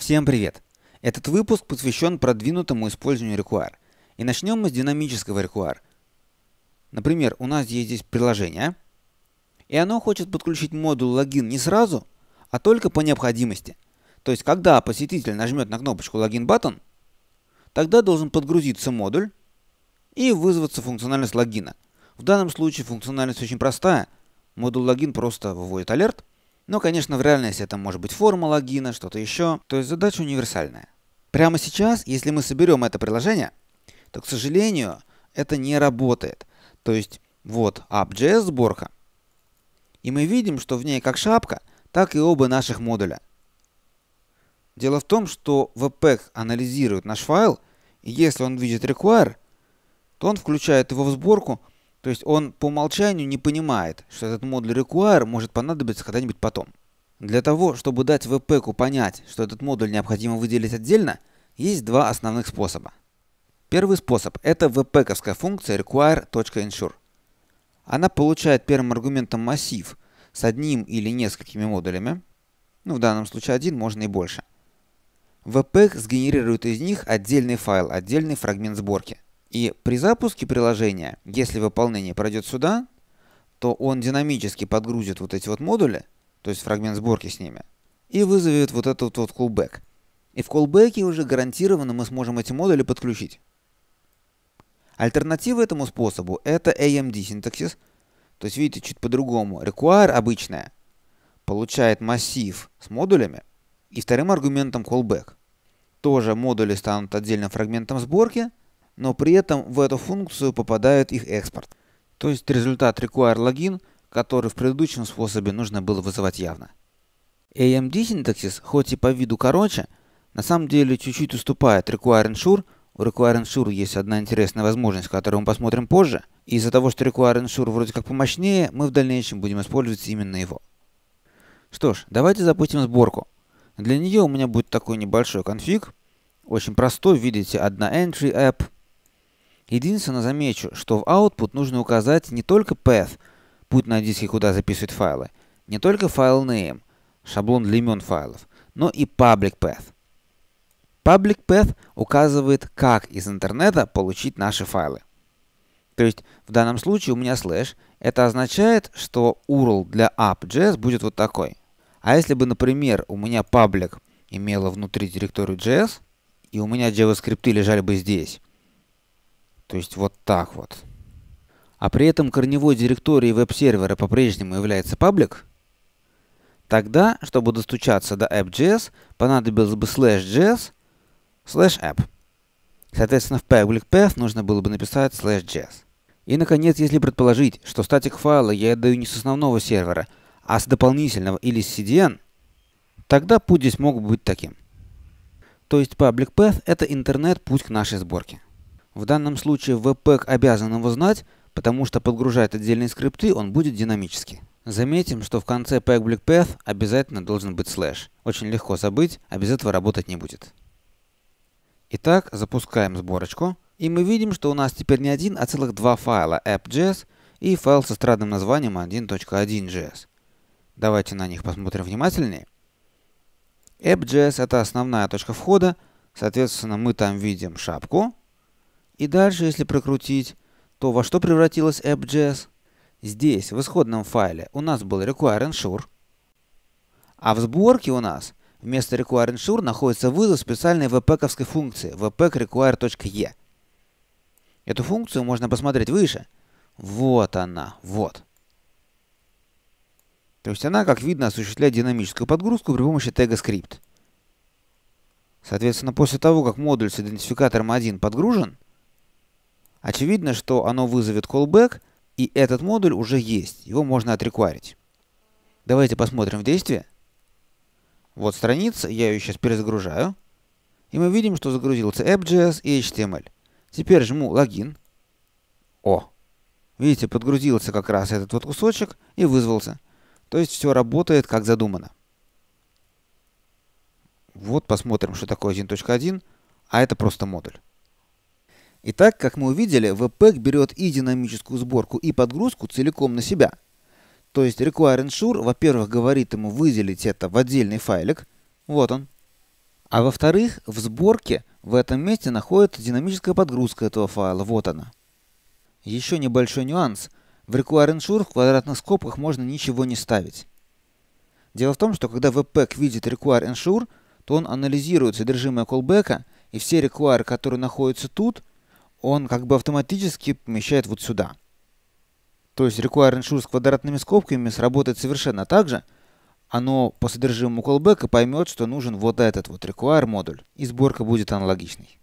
Всем привет! Этот выпуск посвящен продвинутому использованию рекуар. И начнем мы с динамического рекуар. Например, у нас есть здесь приложение, и оно хочет подключить модуль логин не сразу, а только по необходимости. То есть, когда посетитель нажмет на кнопочку логин button, тогда должен подгрузиться модуль и вызваться функциональность логина. В данном случае функциональность очень простая. Модуль логин просто выводит алерт но, конечно, в реальности это может быть форма логина, что-то еще. То есть задача универсальная. Прямо сейчас, если мы соберем это приложение, то, к сожалению, это не работает. То есть вот app.js сборка. И мы видим, что в ней как шапка, так и оба наших модуля. Дело в том, что Webpack анализирует наш файл, и если он видит require, то он включает его в сборку то есть он по умолчанию не понимает, что этот модуль require может понадобиться когда-нибудь потом. Для того, чтобы дать веб-пеку понять, что этот модуль необходимо выделить отдельно, есть два основных способа. Первый способ – это веб-пековская функция require.insure. Она получает первым аргументом массив с одним или несколькими модулями, ну в данном случае один, можно и больше. Webpack сгенерирует из них отдельный файл, отдельный фрагмент сборки – и при запуске приложения, если выполнение пройдет сюда, то он динамически подгрузит вот эти вот модули, то есть фрагмент сборки с ними, и вызовет вот этот вот callback. И в callback уже гарантированно мы сможем эти модули подключить. Альтернатива этому способу это AMD синтаксис, то есть видите, чуть по-другому. Require обычная получает массив с модулями и вторым аргументом callback. Тоже модули станут отдельным фрагментом сборки, но при этом в эту функцию попадает их экспорт. То есть результат require login, который в предыдущем способе нужно было вызывать явно. AMD синтаксис, хоть и по виду короче, на самом деле чуть-чуть уступает require ensure. У require ensure есть одна интересная возможность, которую мы посмотрим позже. И из-за того, что require ensure вроде как помощнее, мы в дальнейшем будем использовать именно его. Что ж, давайте запустим сборку. Для нее у меня будет такой небольшой конфиг. Очень простой, видите, одна entry app, Единственное, замечу, что в output нужно указать не только path, путь на диске, куда записывать файлы, не только файл name, шаблон для имен файлов, но и public path. Public path указывает, как из интернета получить наши файлы. То есть в данном случае у меня слэш, это означает, что URL для app.js будет вот такой. А если бы, например, у меня public имела внутри директорию JS, и у меня JavaScript лежали бы здесь, то есть вот так вот. А при этом корневой директорией веб-сервера по-прежнему является паблик, тогда, чтобы достучаться до app.js, понадобилось бы slash.js, slash app. Соответственно, в public path нужно было бы написать slash.js. И, наконец, если предположить, что статик файла я отдаю не с основного сервера, а с дополнительного или с CDN, тогда путь здесь мог быть таким. То есть public path — это интернет-путь к нашей сборке. В данном случае webpack обязан его знать, потому что подгружает отдельные скрипты он будет динамически. Заметим, что в конце packBlackPath обязательно должен быть слэш. Очень легко забыть, а без этого работать не будет. Итак, запускаем сборочку. И мы видим, что у нас теперь не один, а целых два файла app.js и файл с эстрадным названием 1.1.js. Давайте на них посмотрим внимательнее. app.js это основная точка входа, соответственно мы там видим шапку, и дальше, если прокрутить, то во что превратилась AppJS? Здесь, в исходном файле, у нас был require ensure, а в сборке у нас вместо require ensure находится вызов специальной впековской функции vpec require.e. Эту функцию можно посмотреть выше. Вот она, вот. То есть она, как видно, осуществляет динамическую подгрузку при помощи тега script. Соответственно, после того, как модуль с идентификатором 1 подгружен, Очевидно, что оно вызовет callback, и этот модуль уже есть, его можно отрекварить. Давайте посмотрим в действии. Вот страница, я ее сейчас перезагружаю. И мы видим, что загрузился app.js и HTML. Теперь жму логин. О! Видите, подгрузился как раз этот вот кусочек и вызвался. То есть все работает как задумано. Вот посмотрим, что такое 1.1, а это просто модуль. Итак, как мы увидели, VPEC берет и динамическую сборку, и подгрузку целиком на себя. То есть require ensure, во-первых, говорит ему выделить это в отдельный файлик. Вот он. А во-вторых, в сборке в этом месте находится динамическая подгрузка этого файла. Вот она. Еще небольшой нюанс. В require ensure в квадратных скобках можно ничего не ставить. Дело в том, что когда webpack видит require ensure, то он анализирует содержимое callback, и все require, которые находятся тут, он как бы автоматически помещает вот сюда. То есть require ensure с квадратными скобками сработает совершенно так же. Оно по содержимому callback поймет, что нужен вот этот вот require модуль, и сборка будет аналогичной.